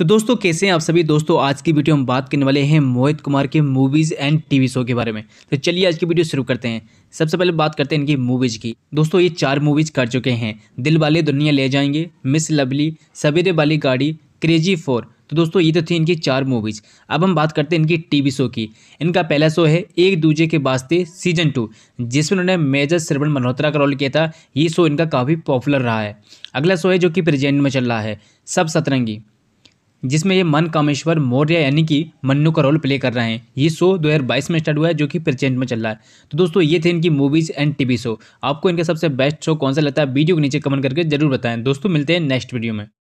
तो दोस्तों कैसे हैं आप सभी दोस्तों आज की वीडियो हम बात करने वाले हैं मोहित कुमार के मूवीज़ एंड टीवी शो के बारे में तो चलिए आज की वीडियो शुरू करते हैं सबसे पहले बात करते हैं इनकी मूवीज़ की दोस्तों ये चार मूवीज़ कर चुके हैं दिल वाले दुनिया ले जाएंगे मिस लवली सवेरे वाली गाड़ी क्रेजी फोर तो दोस्तों ये तो थी इनकी चार मूवीज़ अब हम बात करते हैं इनकी टीवी शो की इनका पहला शो है एक दूजे के वास्ते सीजन टू जिसमें उन्होंने मेजर श्रवण मल्होत्रा का रोल किया था ये शो इनका काफ़ी पॉपुलर रहा है अगला शो है जो कि प्रेजेंट में चल रहा है सब सतरंगी जिसमें ये मन कामेश्वर मौर्य यानी कि मन्नू का रोल प्ले कर रहे हैं ये शो 2022 में स्टार्ट हुआ है जो कि प्रेजेंट में चल रहा है तो दोस्तों ये थे इनकी मूवीज़ एंड टीवी शो आपको इनका सबसे बेस्ट शो कौन सा लगता है वीडियो के नीचे कमेंट करके जरूर बताएं दोस्तों मिलते हैं नेक्स्ट वीडियो में